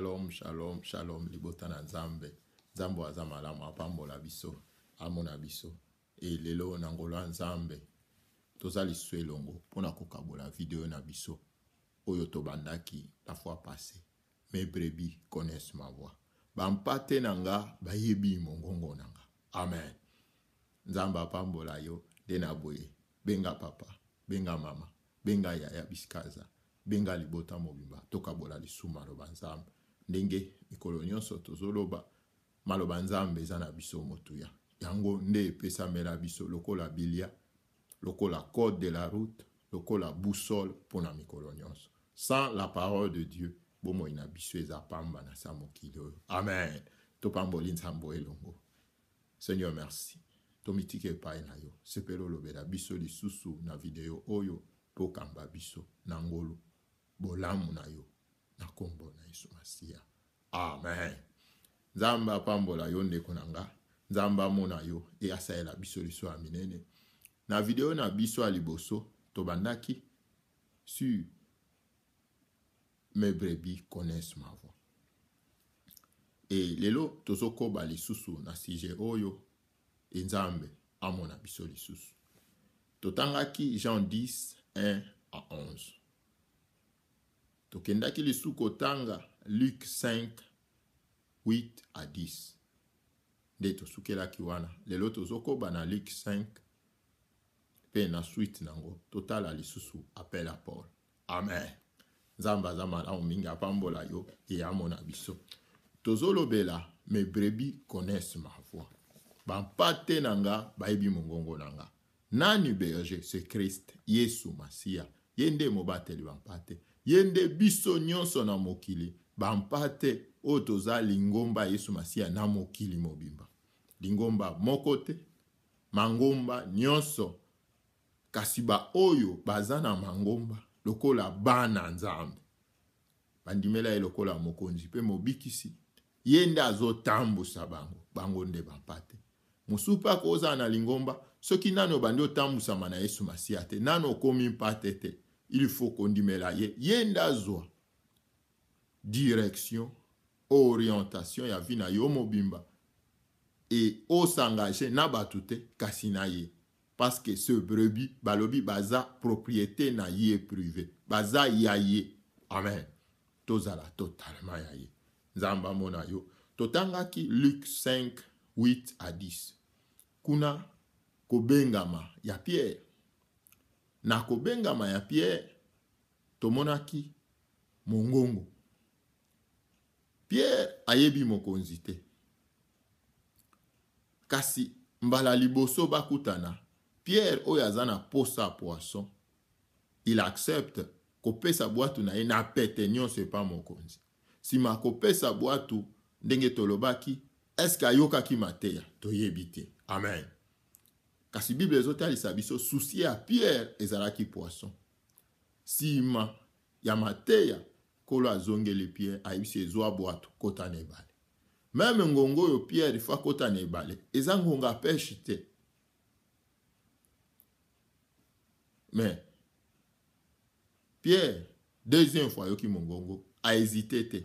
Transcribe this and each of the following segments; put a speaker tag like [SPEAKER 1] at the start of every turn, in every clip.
[SPEAKER 1] shalom shalom shalom libota na nzambe nzambe aza malamu apambola biso amona biso e lelo na ngolo ya nzambe toza liso elongo mpona kokabola video na biso oyo tobandaki la fois passé me brebi connaisse ma voix bampate na nga bayebi mongongo na nga amen nzambe apambola yo nde na boye benga papa benga mama benga yaya bisikaza benga libota mobimba tokabola lisumu aloba nzambe ndenge mikolo nyonso tozoloba maloba nzambe eza na biso motuya yango nde epesamela biso lokola bilia lokola code de la route lokola boussole mpona mikolo nyonso sans la parole de dieu bomoi na biso eza pamba na sa mokili oyo amen topamboli nzambe elongo seigneur merci tomitika epai na yo sepela olobela biso lisusu na video oyo mpo okamba biso na ngolu bolamu na yo na nkombo na yesu masiya Amen. Zamba apambola yonde konanga. Zamba moun ayo e asaye la biso liswa minene. Na videyo na biso aliboso, to bandaki su mebrebi kones mavo. E lelo to zoko bali susu na sije oyo e zambe amon na biso liswa. To tangaki jan 10, 1 a 11. To kendaki liswa ko tanga luc 5 8 à 10 nde tosukelaki wana lelo tozokoba na luc 5 mpe na suite nango totala lisusu apel ya paul amen nzambe aza malamu mingi apambola yo eyamo na biso tozolobela me brebi connaisse ma voix bampate na nga bayebi mongongo na nga nani berger se krist yesu masiya ye nde mobateli bampate ye nde biso nyonso na mokili bampaa te oyo toza lingomba ya yesu masiya na mokili mobimba lingomba moko te mangomba nyonso kasi baoyo baza na mangomba lokola bana nzambe bandimela ye lokola mokonzi mpe mobikisi ye nde azotambusa bango bango nde bampa te mosu mpaka ozala na lingomba soki nani obandi otambusama na yesu masiya te nani okomi mpa te te il faut kondimela ye ye nde azwa direction, orientation ya y yomo bimba. et osangaje na bato parce que ce brebis balobi baza propriété na ye privé baza ya ye amen tozala totalement ya ye nzambe mona yo ki Luc 5 8 à 10 kuna kobengama ya pierre na kobengama ya pierre tomonaki mongongo pierre ayebi mokonzi te kasi mbala liboso bakutana pierre oyazana na posa poisson il accepte sa bwatu na ye na pete nyonso epa mokonzi kopé sa bwatu ndenge tolobaki yoka ki mateya toyebi te amen kasi bible ezotalisa biso soucie ya pierre ezalaki poisson Si ma yamateya kolo azongeli pierre ayebisi ezwa bwato kota na ebale meme ngongo oyo pierre fo akota na ebale eza ngongo ya peshe te me pierre deuxième fois ayoki mongongo aezite te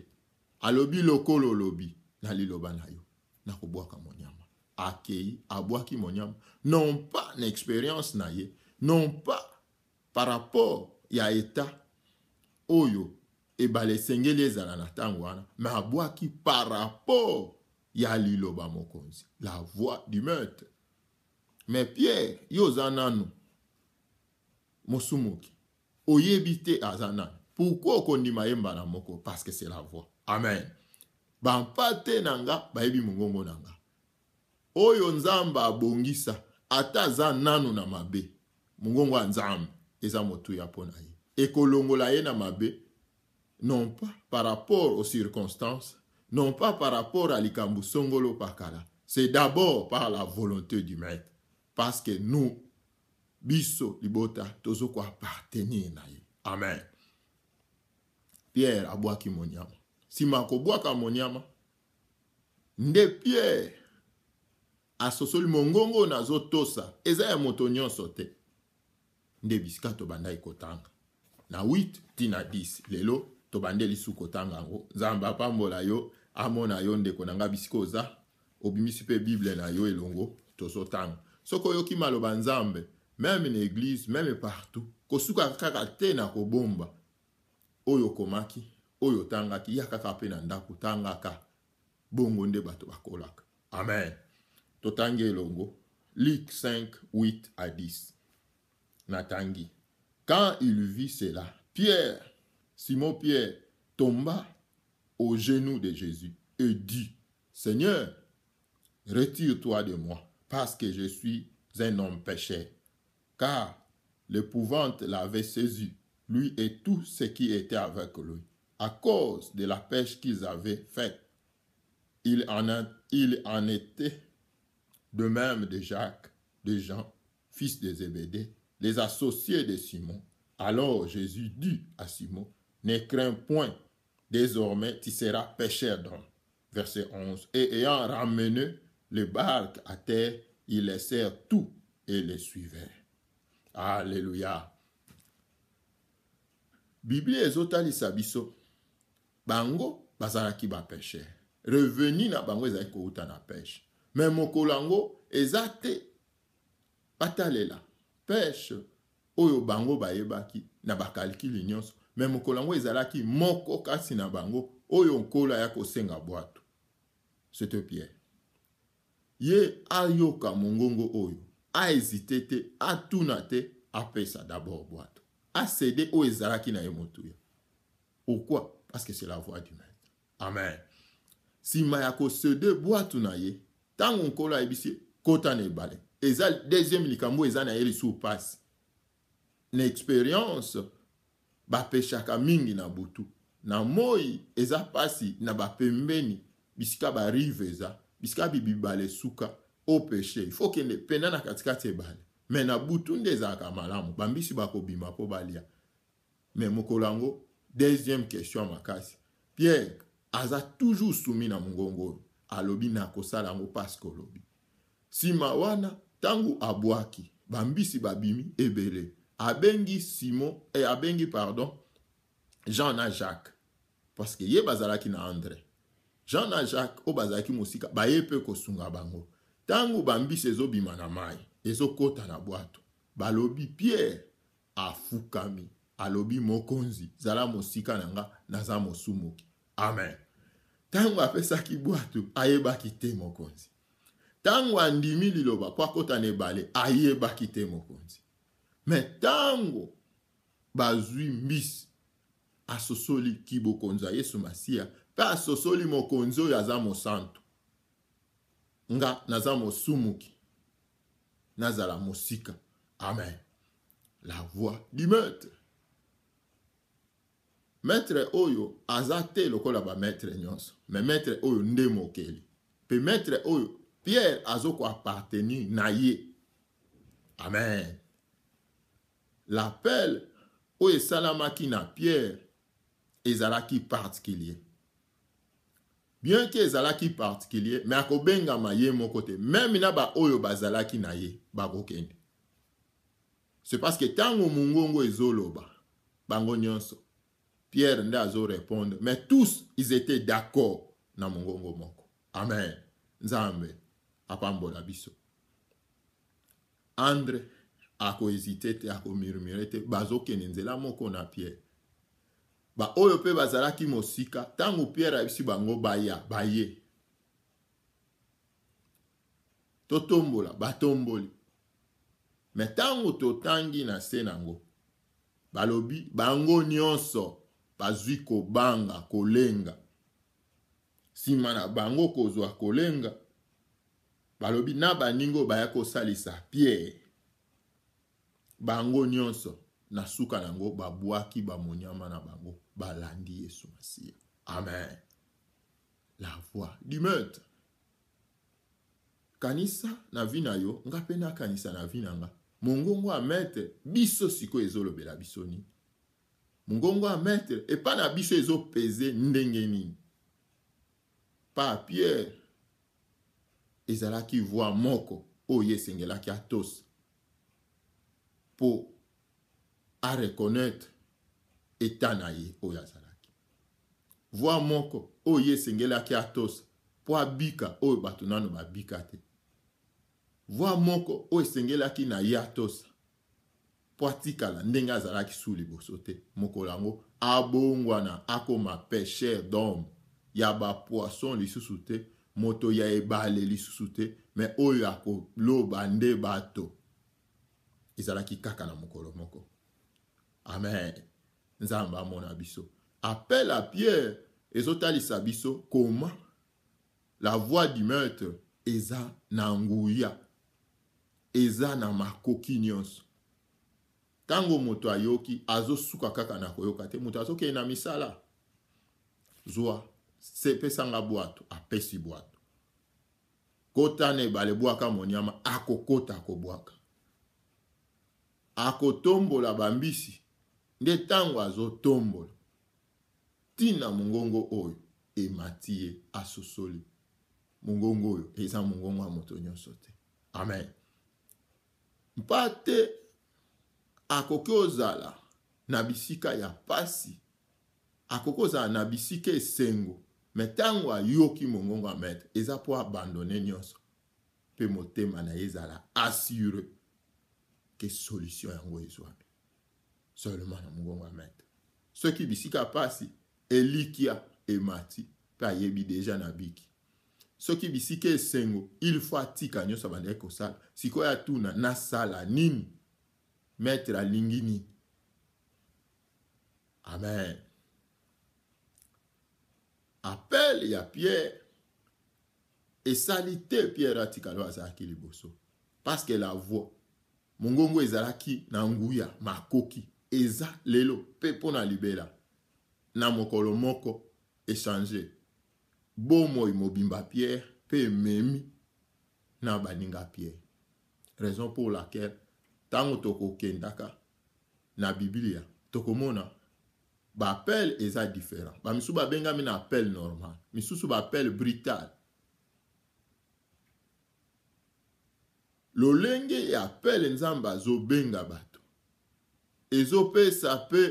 [SPEAKER 1] alobi lokolo olobi na liloba na yo nakobwaka monyama akei abwaki monyama non pas na expérience na ye non pas par rapport ya etat oyo E ba le sengye le zanana tang wana. Me abwa ki para po. Ya li lo ba moko mizi. La vwa di me te. Me pie yo zanano. Mwosu mwoki. Oye biti a zanano. Poukou kondi mayem ba nan moko. Paske se la vwa. Amen. Ban pa te nanga. Baye bi mwongongo nanga. Oyo nzan ba bongisa. Ata zanano nan mabe. Mwongongo an zan. E zan mwotu yapo naye. E ko longola ye nan mabe. non pas par rapport aux circonstances, non pas par rapport à l'Ikambu Songolo Pakala. C'est d'abord par la volonté du maître. Parce que nous, biso, libota, kwa appartenir na Amen. Pierre a mon yama. Si makobwaka monyama, nde Pierre asosoli mongongo na eza ya moto nyonso te nde bisika tobandaki kotanga na 8 tina 10 lelo tobandeli su kotanga yango nzambe apambola yo amona yo ndeko na nga bisika oza obimisi mpe bible na yo elongo tozotanga soki oyoki maloba nzambe meme na eglize meme partout kosuka kaka te na kobomba oyo okomaki oyo otangaki ya kaka mpe na ndako tangaka bongo nde bato bakolaka amen totangi elongo lik 5 8 à 10 natangi quand il vit cela pierre Simon-Pierre tomba aux genoux de Jésus et dit, Seigneur, retire-toi de moi, parce que je suis un homme péché. » Car l'épouvante l'avait saisi, lui et tout ce qui était avec lui, à cause de la pêche qu'ils avaient faite. Il en, il en était de même de Jacques, de Jean, fils de Zébédée, les associés de Simon. Alors Jésus dit à Simon, ne crains point, désormais tu seras pêcheur d'homme. Verset 11. Et ayant ramené le barque à terre, ils laissèrent tout et les suivaient. Alléluia. Bible ezotalisa biso bango bazalaki pêcher. reveni na bango ezalaki kouta na pêche. me mokolo colango ezate, batalela pêche. oyo bango bayebaki na bakalkile nyonso me mokolo yango ezalaki moko kasi na bango oyo kola ya kosenga bwato sete pierre ye ayoka mongongo oyo A te atuna te apesa dabord bwato asede o ezalaki na yemotu ya. pourquoi parce que c'est la voix du maître amen si ma ya sede bwato na ye ntango nkolo kota ne balé ezal deuxième likambo ezana na ye sou pasi surpasse expérience bapeshaka mingi na butu na moi eza mpasi na bapembeni bisika barive eza bisika bibibale esuka opeshe ifo kende penda na katikati ebale me na butu nde ezalaka malamu bambisi bakobima mpo balia me mokolo yango deuxième question ya makasi pierre aza toujours sumi na mongongo oyo alobi nakosala yango paske olobi nsima wana ntango abwaki bambisi babimi ebele abengi simon eh, abengi pardon jean na jacques parce que ye bazalaki na andré jean na jacques oyo bazalaki mosika baye mpe kosunga bango ntango bambisi ezobima na mai ezokota na bwato balobi pierre afukami alobi mokonzi zala mosika na nga naza mosumuki amen ntango apesaki bwato ayebaki te mokonzi ntango andimi liloba po akota na ebale ayebaki te mokonzi Men tango ba zwi mis asosoli ki bo kondzaye sou masiya. Pe asosoli mo kondzoy a zan mo santo. Nga, na zan mo sou mouki. Na zan la mousika. Amen. La vwa di mètre. Mètre oy yo azate lo kolaba mètre nyons. Men mètre oy yo ne mouke li. Pe mètre oy yo, pier azokwa pateni naye. Amen. l'appel o Salamaki na pierre qui particulier bien que qui particulier me ma ye mon côté, même na zala qui na ye kende. c'est parce que ntango zolo ezoloba bango nyonso pierre zo répondre, mais tous ils étaient d'accord na Mungongo. moko amen nzambe apambola biso andre akohésite te akomirmure te bazokende nzela moko na pierre baoyo mpe bazalaki mosika ntango pierre ayebisi bango baya baye totombola batomboli me ntango totangi na se nango balobi bango nyonso bazwi kobanga kolenga nsima na bango kozwa kolenga balobi na baningo baya kosalisa pierre bangon yon so, nasu kanan go, babwa ki, bamonyan manan bangon, balandi yesu masi. Amen. La vwa. Dime. Kanisa, navina yo, nga pena kanisa navina nga, mongon gwa merte, biso siko ezo lobe la biso ni. Mongon gwa merte, e pa la biso ezo peze, ndenge ni. Pa apye, e zala ki vwa moko, oye senge la ki atos. mpo areconnaitre eta na ye oyo azalaki voi moko oyo ye esengelaki atosa mpo abika oyo bato nano babika te voi moko oyo esengelaki na ye atosa mpo atikala ndenge azalaki su liboso te mokolo yango abongwana akoma pesher d'homme ya bapoisson lisusu te moto ya ebale lisusu te me oyo akoloba nde bato ezalaki kaka na mokolo moko amen Nzamba amona biso appel à pierre ezotalisa biso koma la voix du maître eza na nguya eza na makoki nyonso ntango moto ayoki azosuka kaka na koyoka te moto azokende na misala zwa sepesanga bwato apesi bwato kota na ebale bwaka moniama akokota akobwaka akotombola bambisi nde ntango azotombola ntina mongongo oyo emati ye asosoli mongongo oyo eza mongongo ya moto nyonso te amen mpa te akoki ozala na bisika ya pasi akoki kozala na bisika esengo me ntango ayoki mongongo ya maître eza mpo abandone nyonso mpe motema na ye ezala assure ke solution yango ezwami seulement na mongongo ya maître soki bisika mpasi elikia emati mpe ayebi deja na biki soki bisika esengo il faut atika nyonso abandaki kosala sikoyo atuna nasala nini maître alingi nini amen apele ya pierre esali te pierre atikalo azalaki liboso parce que la voix mongongo ezalaki na nguya makoki eza lelo mpe mpo na libela na mokolo moko echange bomoi mobimba pierre mpe ememi na baninga pierre raison pour laquelle ntango tokokendaka na biblia tokomona baapele eza différent bamisusu babengami na apele normal misusu baapele brital lolenge ya pele nzambe azobenga bato ezopesa mpe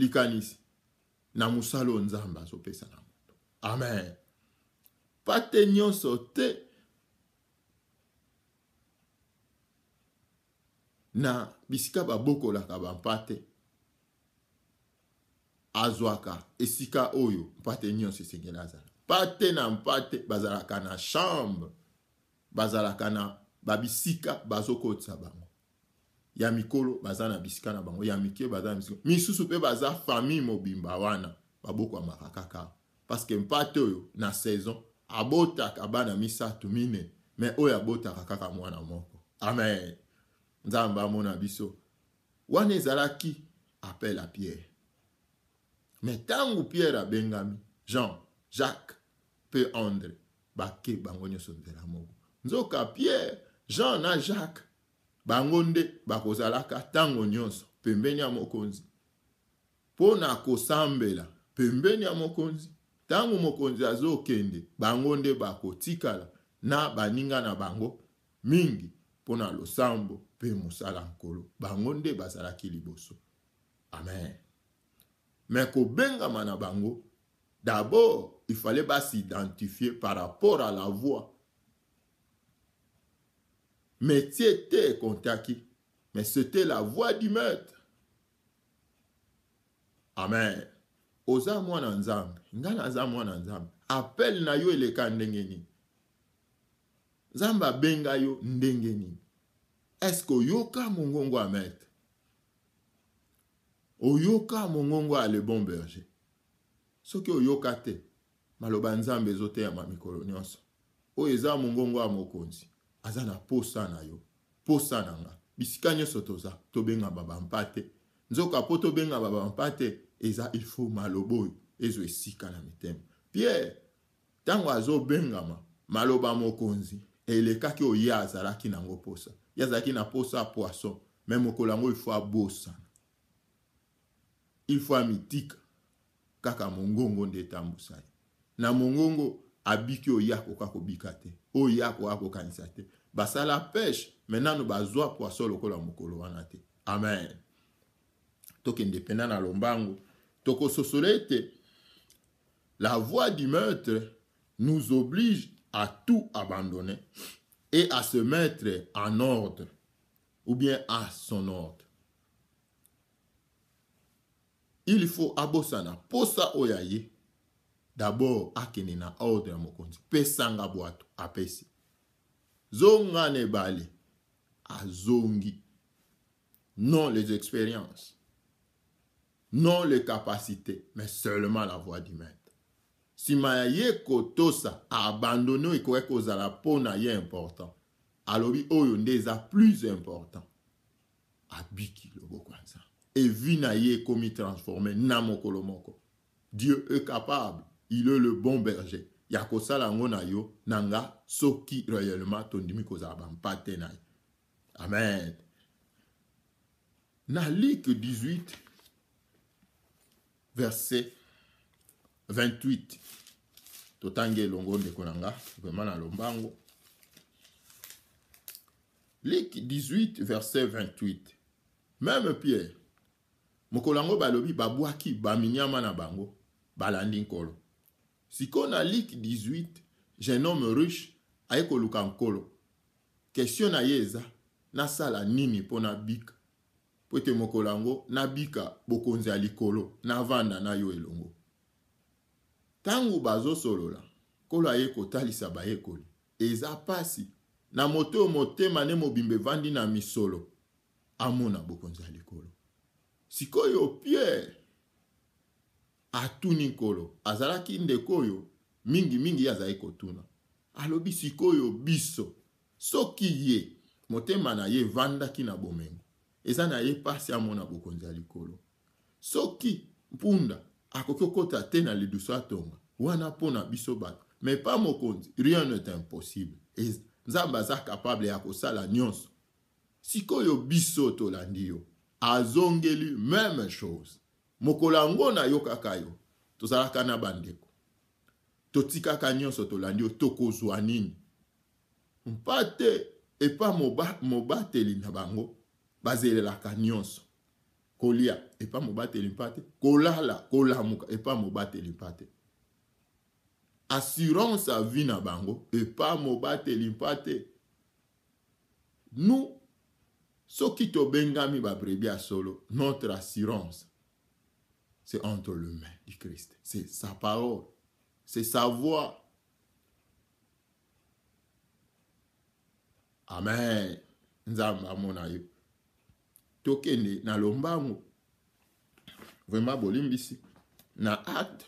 [SPEAKER 1] likanisi na mosala oyo nzambe azopesa na moto amen pate nyonso te na bisika babokolaka bampate azwaka esika oyo mpate nyonso esengeli azala pate na mpate bazalaka na chambre bazalaka na babisika bazokotisa bango ya mikolo baza na bisika na bango ya mike baza na bisika misusu mpe baza famille mobimba wana babokwamaka kaka parceke mpate oyo na saison abotaka bana misato mine me oyo abotaka kaka mwana moko amen nzambe amona biso wana ezalaki apel a pierre me ntango pierre abengami jean jacques mpe andre bake bango nyonso nzela moko nzoka pierre jean na jacques bango nde bakozalaka ntango nyonso pembeni ya mokonzi mpo na kosambela pembeni ya mokonzi ntango mokonzi azokende bango nde bakotikala na baninga na bango mingi mpo na losambo mpe mosala nkolo bango nde bazalaki liboso amen me kobengama na bango dabord ifale basidentifie par rapport a la voix métier était qu'on t'acquis, mais c'était la voix du maître. Amen. Oza mwana nzambe, ngana za mwana nzambe, appel na yo eleka ndenge nini? Nzambe abenga yo ndenge nini? Eske oyoka mongongo ya maître? Oyoka mongongo ya le bon berger? Soki oyoka te, maloba nzambe ezoteya ma mikolo nyonso. Oyo eza mongongo ya mokonzi. aza na posa na yo posa na nga bisika nyonso toza tobenga babampa te nzoka mpo tobenga babampa te eza ifo maloba oyo ezwa esika na mitema pierre ntango azobengama maloba mokonzi elekaki oyo ye azalaki nango posa ye azalaki na posa ya poisson me mokolo yango ifo abosana ifo amitika kaka mongongo nde etambusa ye na mongongo abiki oyo ye akoka kobika te oya ko akokanisa te basala pêche maintenant nous bazwa poisson lokola mokolo wana amen toke mpena na lombangu toko la voix du maître nous oblige à tout abandonner et à se mettre en ordre ou bien à son ordre il faut abosana posa oyayi d'abord akende na ordre ya mokonzi pesanga bwato apesi zonga na A azongi non les expériences non les capacités mais seulement la voix du maître nsima ya ye kotosa abandone oyo ekoki kozala mpo na ye important alobi oyo plus important abiki loboko ya nzambe evi na ye ekomi transforme na mokolo moko dieu est capable il est le bon berger. Yakosa yo. nanga soki réellement dimi koza mpate naye. Amen. Na 18 verset 28 totange longo de kolanga vraiment lombango lik 18 verset 28 Même pierre mokolango balobi babouaki, baminyama na bango sikoyo na liki 18 jeune homme riche aye koluka nkolo kestio na ye eza nasala nini mpo nabika mpo ete mokolo yango nabika bokonzi ya likolo navanda na yo elongo ntango bazosolola nkolo aye kotalisa bayekoli eza pasi na moto oyo motema nde mobimba evandi na misolo amona bokonzi ya likolo sikoyo pierre atuni nkolo azalaki ndeko oyo mingimingi ye azalaki kotuna alobi sikoyo biso soki ye motema na ye evandaki na bomengo eza na ye mpasi amona bokonzi ya likolo soki mpunda akoki okota te na liduso atonga wana mpo na biso bato me pa mokonzi rien n'est impossible nzambe aza kapable ya kosala nyonso sikoyo biso tolandi yo azongeli meme chose mokolo yango nayokaka yo tozalaka na bandeko totikaka nyonso tolandi yo tokozwa nini mpa te epa mobateli na bango bazelelaka nyonso kolia epa mobateli mpa te kolala kolamuka epa mobateli mpa te assurance ya vi na bango epa mobateli mpa te nu soki tobengami babrebi ya solo notre assurance c'est entre les mains du Christ. C'est sa parole. C'est sa voix. Amen. Nzamba yu. tokende na lombangu vraiment bolimbisi na acte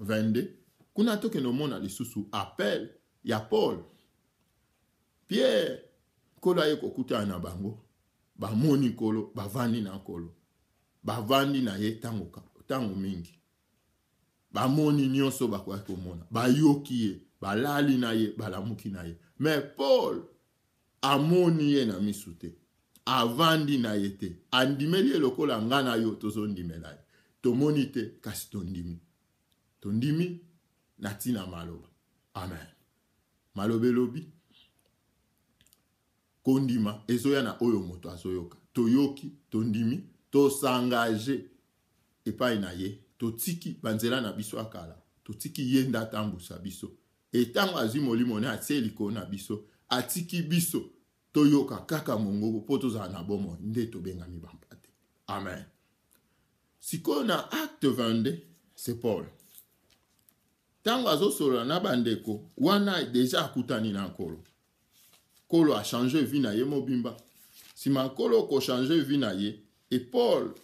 [SPEAKER 1] 22 kuna tokende les lisusu appel ya paul pierre nkolo aye na bango kolo. Ba vandi na Ba vandi na ye ntango mingi bamoni nyonso bakoki komona bayoki ye balali na ye balamuki na ye me paul amoni ye na misu te avandi na ye te andimeli ye lokola nga na yo tozondimela ye tomoni te kasi tondimi tondimi na ntina maloba amen maloba elobi kondima ezoya na oyo moto azoyoka toyoki tondimi tosangage epai na ye totiki banzela na biso akala totiki ye nde atambusa biso entango azwi molimo ne atie likolo na biso atiki biso toyoka kaka mongongo mpo tozala na bomoi nde tobengami bampate amen sikoyo na acte 22 se paul ntango azosolola na bandeko wana deja akutani na nkolo nkolo achange vi na ye mobimba nsima nkolo kochange vi na ye e paul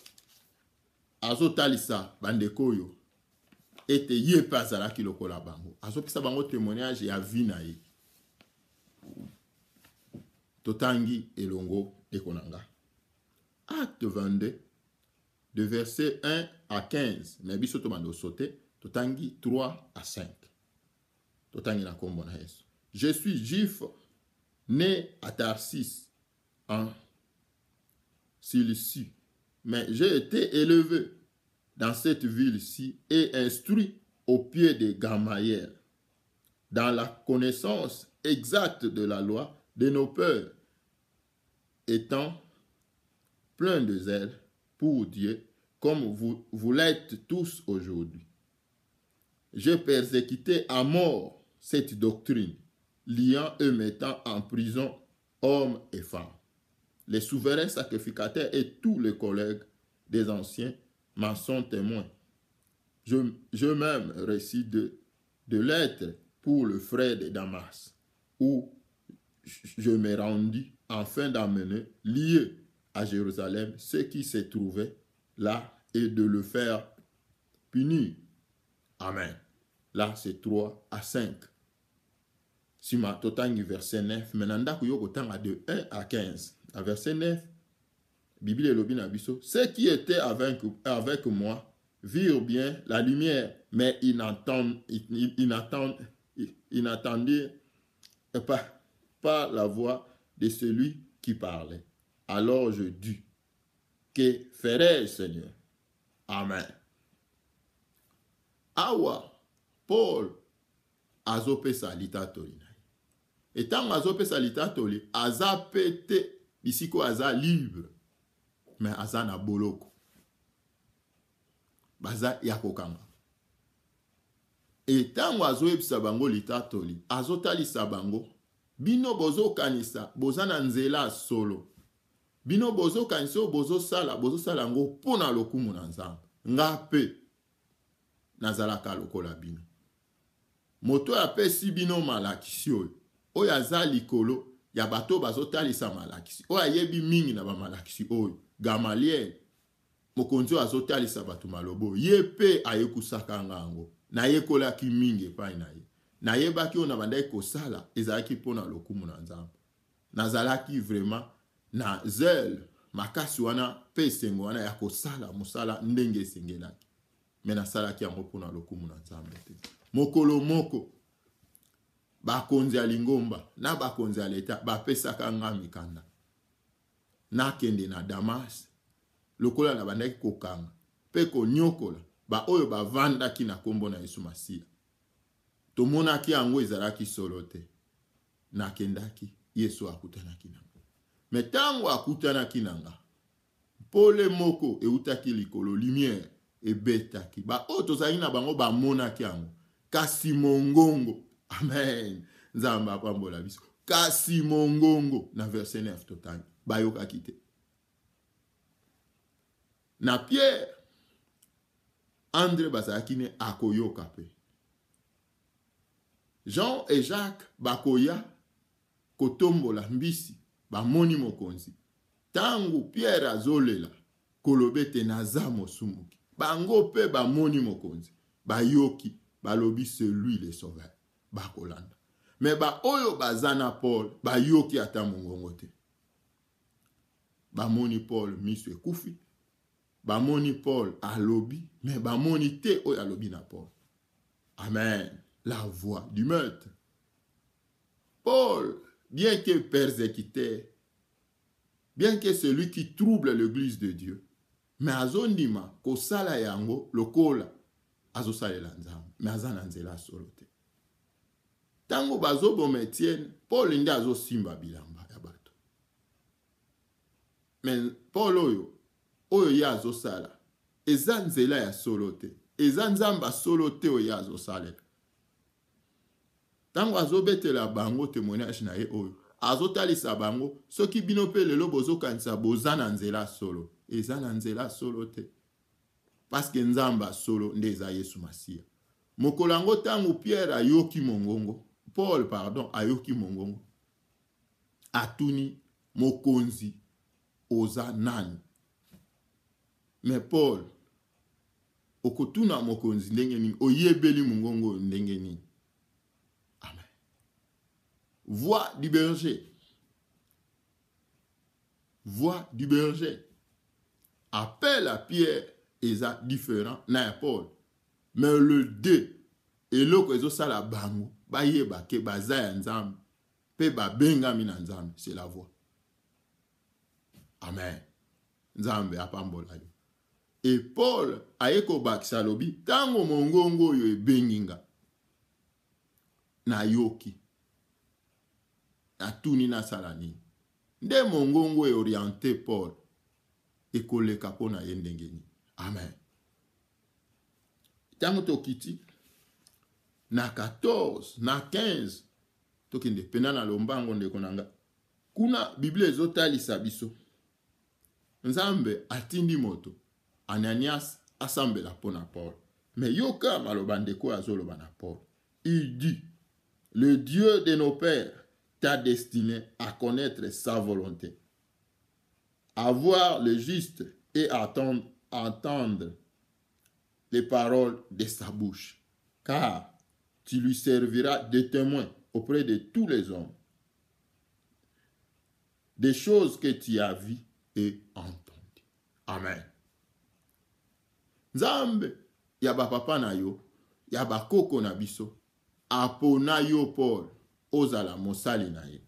[SPEAKER 1] azotalisa bandeko oyo ete ye mpe azalaki lokola bango azopisa bango témoignage ya vi totangi elongo ndeko acte 22 de verset 1 à 15 me biso tobanda sauté totangi 3 à 5 totangi na nkombo yesu je suis juif né à tarsis en hein, silicie mais j'ai été élevé dans cette ville-ci et instruit au pied des Gamaliel, dans la connaissance exacte de la loi, de nos peurs, étant plein de zèle pour Dieu, comme vous, vous l'êtes tous aujourd'hui. J'ai persécuté à mort cette doctrine, liant et mettant en prison hommes et femmes les souverains sacrificataires et tous les collègues des anciens m'en sont témoins. Je, je même récite de, de pour le frère de Damas, où je me rendis afin d'amener lié à Jérusalem ce qui se trouvait là et de le faire punir. Amen. Là, c'est 3 à 5. Si ma verset 9, maintenant, de 1 à 15 à verset 9, Bible et na Abisso, ceux qui étaient avec, moi virent bien la lumière, mais ils n'attendirent ils, ils pas, pas la voix de celui qui parlait. Alors je dis, que ferai Seigneur? Amen. Awa, Paul, azopesa litatori azope salita toli, litatori, azapete bisiko aza libre me aza na boloko baza ya kokanga entango azoyebisa bango litatoli azotalisa bango bino bozokanisa boza na nzela ya solo bino bozokanisa oyo bozosala bozosala yango mpo na lokumu na nzambe nga mpe nazalaka lokola bino moto oyo apesi bino malakisi oyo oyo aza likolo ya bato bazotalisa malakisi oyo ayebi mingi na bamalakisi oyo gamaliel mokonzi oyo azotalisa bato maloba oyo ye mpe ayekusaka ngango nayekolaki mingi epai na ye nayebaki oyo na bandaki kosala ezalaki mpona lokumu na nzambe nazalaki vraiment na zele makasi wana mpe esengo wana ya kosala mosala ndenge esengelaki me nasalaki yango mpona lokumu na nzambe te mokolo moko bakonzi ya lingomba na bakonzi ya leta bapesaka nga mikanda nakende na damas lokola na bandaki kokanga mpe koniokola baoyo bavandaki na nkombo na yesu masiya tomonaki yango ezalaki solo te nakendaki yesu akutanaki na nga me ntango akutanaki na nga mpole moko eutaki likolo lumière ebetaki baoyo tozalaki na bango bamonaki yango kasi mongongo Amen, zan bakwa mbola bisko. Kasi mongongo, nan versene aftotan, bayo kakite. Nan Pierre, Andre Basakine, akoyo kape. Jean et Jacques, bakoya, koton mbola mbisi, ba moni mokonzi. Tangu Pierre Azolela, kolobete nazamo sumuki. Bangope ba moni mokonzi. Bayo ki, balobi selui le sovel. bakolanda me ba baza bazana paul bayoki ata mongongo Ba moni paul koufi. Ba moni paul alobi me moni te oyo alobi na paul amen la voix du meurtre paul bien que persécuté bien que celui qui trouble l'église de dieu mais azondima sala yango lokola azosalela nzambe mais aza na nzela solo ntango bazoboma etienne paul nde azosimba bilamba ya bato me paul oyo oyo ye azosala eza nzela ya solo te eza nzambe asolo te oyo ye azosalela ntango azobetela bango témoignage na ye oyo azotalisa bango soki bino mpe lelo bozokanisa boza na nzela solo eza na nzela solo te parceke nzambe asolo nde eza yesu masiya mokolo yango ntango pierre ayoki mongongo paul pardon ayoki mongongo atuni mokonzi oza nani Mais paul okotuna mokonzi ndengeni Oye oyebeli mongongo n'engeni. amen voix du berger voix du berger appel à pierre eza différent na le paul Mais le de eloko la bango bayeba ke baza ya nzambe mpe babengami na nzambe c'est la voie amen nzambe apambola yo e paul aye kobakisa alobi ntango mongongo oyo ebengi nga nayoki natuni nasala nini nde mongongo eoriente paul ekoleka mpo na ye ndenge nini amen ntango tokiti na 14 na 15 tokende de na lombango ndeko na kuna bible ezotalisa biso nzambe atindi moto ananias asambela mpo na paul me yoka maloba ndeko oyo paul il dit le dieu de nos pères t'a destiné à connaître sa volonté à voir le juste et attendre entendre, entendre les paroles de sa bouche car Tu lui serviras de témoin auprès de tous les hommes des choses que tu as vues et entendues. Amen. Nzambe ya bapapa na yo ya bakoko na biso apona yo paul ozala mosali na ye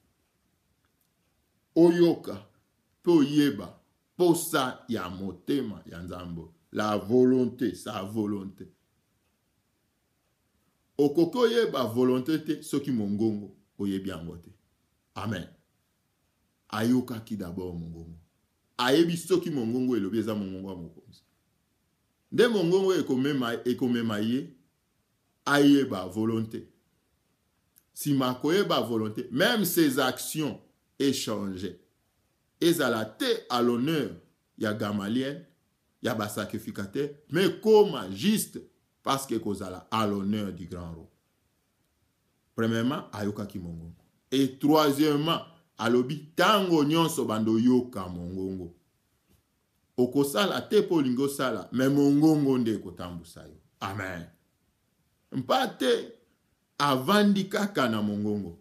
[SPEAKER 1] oyoka mpe oyeba posa ya motema ya nzambe la volonté sa volonté okoki ba volonté te soki mongongo oyebi bien te amen dabord mongongo ayebi soki mongongo elobi eza mongongo ya comme nde mongongo ekomema, ekomema ye ayeba volonté nsima ba volonté même ses actions à la te à l'honneur ya gamaliel ya basacrificateur mais koma juste parce que kozala à l'honneur du grand roi premièrement ayokaki mongongo et troisièmement alobi ntango nyonso bandoyoka mongongo okosala te mpo olingi osala me mongongo nde ekotambusa yo amen mpa te avandi kaka na mongongo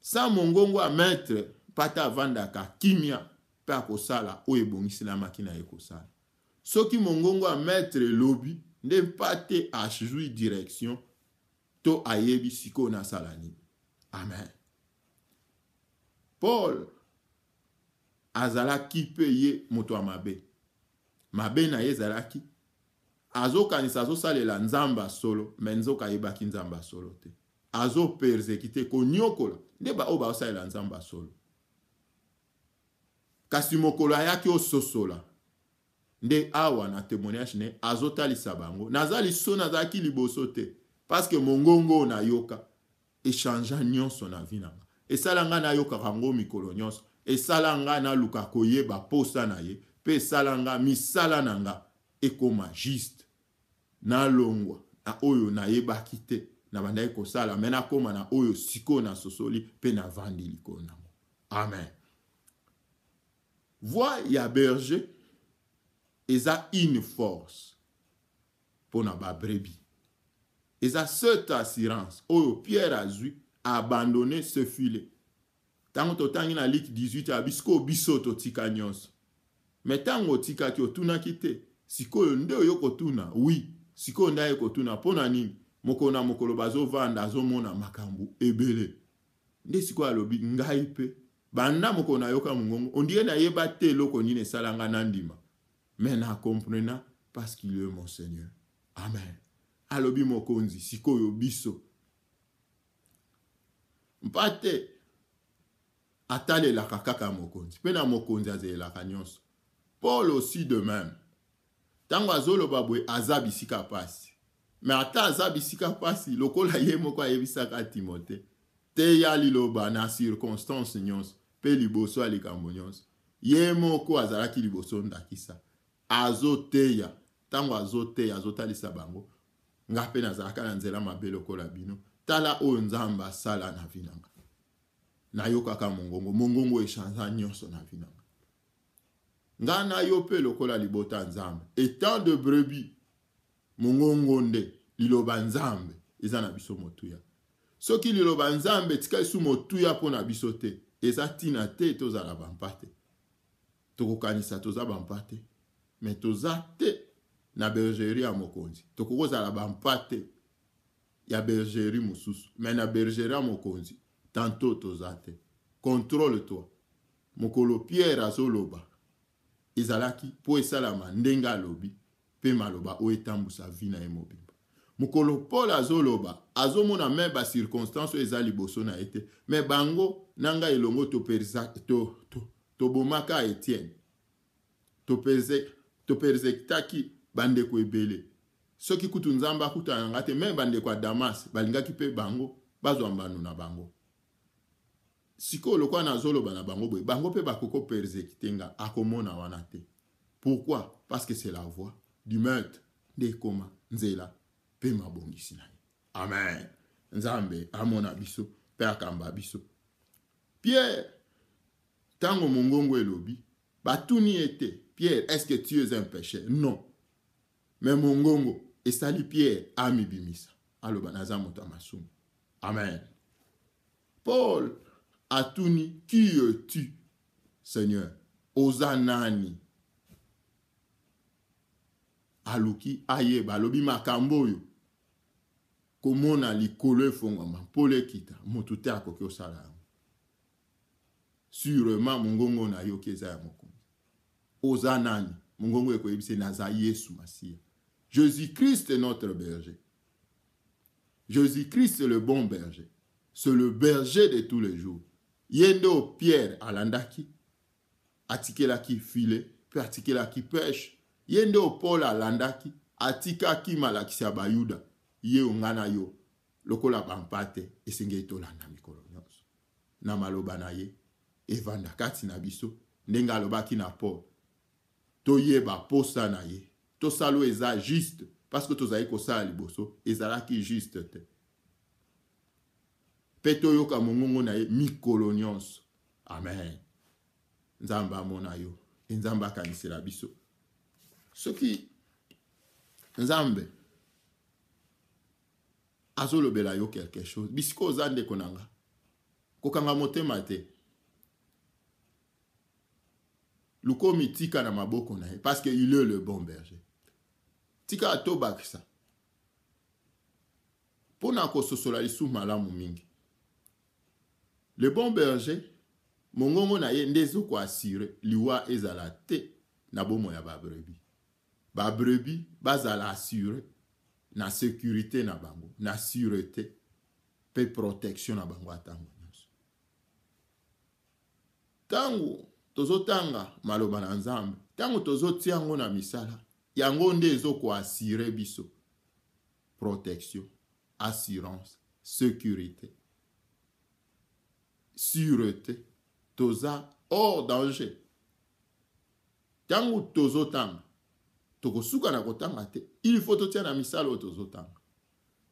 [SPEAKER 1] sa mongongo ya maître mpa te avandaka kimia mpe akosala oyo ebongiselamaki na ye kosala soki mongongo ya maître elobi nde mpa te azwi direction to ayebi sikoyo nasala nini amen paul azalaki mpe ye moto ya mabe mabe na ye ezalaki azokanisa azosalela nzambe asolo me nzoka ayebaki nzambe asolo te azopersekite koniokola nde baoyo baosalela nzambe asolo kasi mokolo ayaki ososola nde awa na témoignage ne azotalisa bango naza liso nazalaki liboso te parceke mongongo oyo nayoka echangea nyonso na vi na nga esala ngai nayokaka ngo mikolo nyonso esala ngai naluka koyeba posa na ye mpe esala ngai misala na nga ekoma juste nalongwa na oyo nayebaki te na bandaki kosala me nakóma na oyo sikoyo nasosoli mpe navandi likolo nango amen voi ya berger eza une force mpona babrebi eza cette assurance oyo pierre azwi abandonne ce filet ntango totangi na liki 18 ya bisiko biso totika nyonso me ntango otikaki otunaki te sikoyo nde oyo kotuna wi sikoyo nde aye kotuna mpo na nini mokolo na mokolo bazovanda azomona makambo ebele nde sikoyo alobi ngai mpe banda mokolo nayoka mongongo ondie nayeba te eloko nini esala nga na ndima maintenant comprenant parce qu'il est mon Seigneur. Amen. alobi mokonzi sikoyo biso mpa te atalelaka kaka mokonzi mpe na mokonzi azelelaka nyonso paul aussi de même ntango azoloba boye aza bisika pasi me ata aza bisika pasi lokola ye moko ayebisaka timote te ya liloba na circonstance nyonso mpe liboso ya likambo nyonso ye moko azalaki liboso ndakisa azoteya ntango azoteya azotalisa bango nga mpe nazalaka na nzela mabe lokola bino tala oyo nzambe asala na vi nanga nayokaka mongongo mongongo echanza nyonso na vi nanga nga na yo mpe lokola libota nzambe etant de brebi mongongo nde liloba nzambe eza na biso motuya soki liloba nzambe etika lisu motuya mpo na biso te eza ntina te tozala bampa te tokokanisa toza bampa te me toza te na bergerie ya mokonzi tokokozala bampa te ya bergerie mosusu me na bergerie ya mokonzi tanto toza te controle toi mokolo pierre azoloba ezalaki mpo esalama ndenge alobi mpe maloba oyo etambusa vi na ye mobimba mokolo paul azoloba azomona me bacirconstance oyo eza liboso na ye te me bango na ngai elongo tobomaka to, to, to etienne topeze toperesekitaki bandeko ebele soki kutu nzambe akutananga te me bandeko ya damasi balingaki mpe bango bazwa mbano na bango sikoyo lokola nazoloba na bango boye bango mpe bakoko perzekite nga akomona wana te pourkui parce que c'est la voix du meurtre nde ekoma nzela mpe mabongisi na ye amen nzambe amona biso mpe akamba biso pierre ntango mongongo elobi batuni ye te pierre est ce que tu es un pécheur non me mongongo esali pierre amibimisa aloba naza moto ya masumu amen paul atuni qui es-tu seigneur oza nani aluki ayeba alobi makambo oyo komona likolo efongwama mpo lekita motu te akoki osala yango surement mongongo na yo ki eza yango Ozanani, Mungongo ekoyebisa naza Yesu Masia. Jésus-Christ est notre berger. Jésus-Christ est le bon berger. C'est le berger de tous les jours. Yendo Pierre alandaki. qui filet, puis ki pêche. Yendo Paul alandaki. qui malakisa bayuda. Ye ongana yo. Lokola bampate esenge etolanda mikolo nyonso. Na banaye, na ye evanda kati na biso na Paul toyeba posa na ye tosala oyo eza juste parce que tozali kosala liboso ezalaki juste te mpe toyoka mongongo na ye mikolo nyonso amen nzambe amona yo e nzambe akanisela biso soki nzambe azolobela yo quelque chose bisika oza ndeko na nga kokanga motema te Lou komi tika nan maboko nan ye. Paske yi le le bon berje. Tika ato bak sa. Pon nan koso sola li sou malan mou mingi. Le bon berje, mongon mou nan ye, ndezou kwa siri, liwa e zala te, nan bon moun ya babrebi. Babrebi, ba zala siri, nan sekurite nan bangou. Nan sirite, pe proteksyon nan bangou atangou. Tangou, tozotanga maloba na nzambe ntango tozotia yango na misala yango nde ezokoasire biso protection assurance sécurité sûreté toza hors danger ntango tozotanga tokosuka na kotanga te il faut totia na misala oyo tozotanga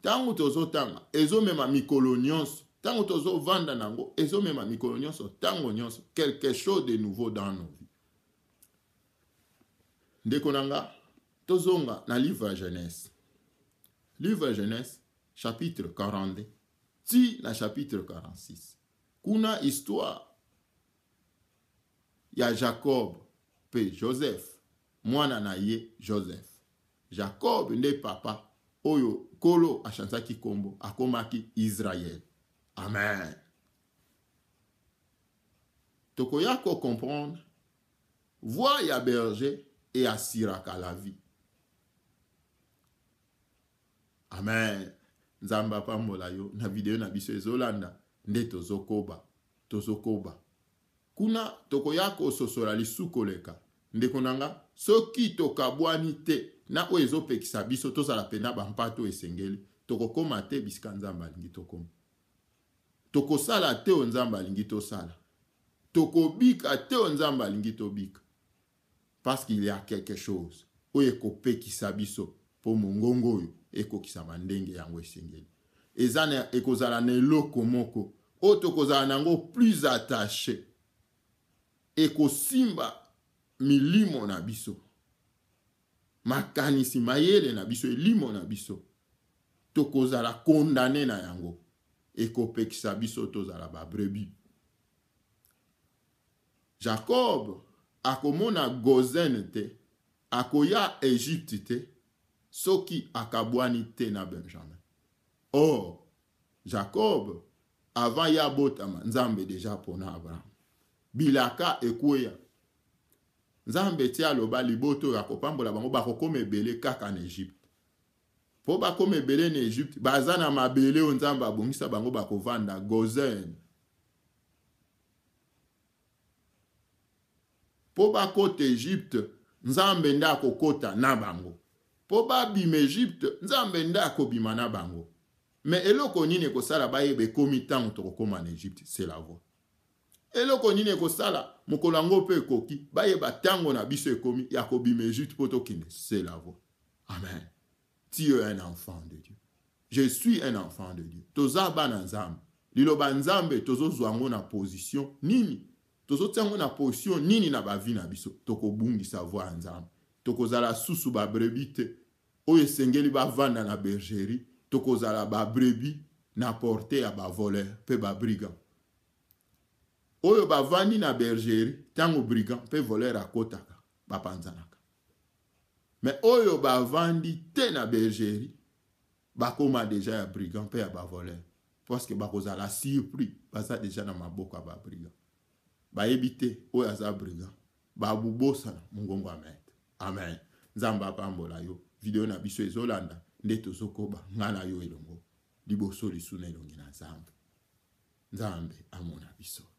[SPEAKER 1] ntango tozotanga ezomema mikolo nyonso ntango tozovanda na yango ezomema mikolo nyonso nyonso quelque chose de nouveau dans nos vies ndeko na dans tozonga na livre ya jeunesse, livre ya jeunesse, chapitre 42 ti na chapitre 46 kuna histoire a jacob pe joseph Moi, na ye joseph jacob nde papa oyo kolo achanzaki nkombo akomaki Israël. Amen. Toko yako komprond, vwa ya belje, e ya siraka la vi. Amen. Zamba pa mwola yo, na videyo na biswe zolanda, ne to zoko ba. To zoko ba. Kuna, toko yako sosolali sou koleka, ne konanga, so ki to kabwa ni te, na we zo pekisa biso, to salapena ban pato e sengeli, toko komate biskan zamba li tokom. tokosala te oyo nzambe alingi tosala tokobika te oyo nzambe alingi tobika parce qu'il y a quelque chose oyo ekopekisa biso mpo mongongo oyo ekokisama ndenge yango esengeli eza na ekozala na eloko moko oyo tokozala na yango plus attaché ekosimba milimo na biso makanisi mayele na biso elimo na biso tokozala kondane na yango Eko pekisabi soto za la ba brebi. Jakob akoumona gozen te, akouya Egypte te, so ki akabwani te na benjame. Or, Jakob avan ya botaman, nzanbe deja ponan avran. Bilaka ekwe ya. Nzanbe te aloba li botou akopan bo la ban, o bako kome bele kak an Egypte. mpo bakoma ebele na egypte baza na mabele oyo nzambe abongisa bango bakovanda gozen mpo bakota egypte nzambe nde akokota na bango mpo babima egypte nzambe nde akobima na bango me eloko nini ekosala bayeba ekomi ntango tokokóma na egypte se la voi eloko nini ekosala mokolo yango mpe ekoki bayeba ntango na biso ekomi ya kobima egypte mpo tokende se la voi amen Ti yo en anfan de Diyo. Je suy en anfan de Diyo. To zan ban anzanm. Li lo ban anzanm be, to zo zwa moun aposisyon nini. To zo tse moun aposisyon nini na bavi nan biso. Toko bongi sa vwa anzanm. Toko zara sou sou ba brebi te. Oye sengeli ba van nan a berjeri. Toko zara ba brebi na porte ya ba vole pe ba brigan. Oye ba van ni nan berjeri, tan ou brigan, pe vole rakotaka. Ba panzanaka. me oyo bavandi te na bergerie bakóma deja ya brigand mpe ya bavoler parceke bakozala surpris baza deja na maboko ya babrigand bayebi te oyo aza brigand babubosana mongongo ya maître amen nzambe apambola yo video na biso ezolanda nde tozokoba ngai na yo elongo liboso lisu na elongi na nzambe nzambe amona biso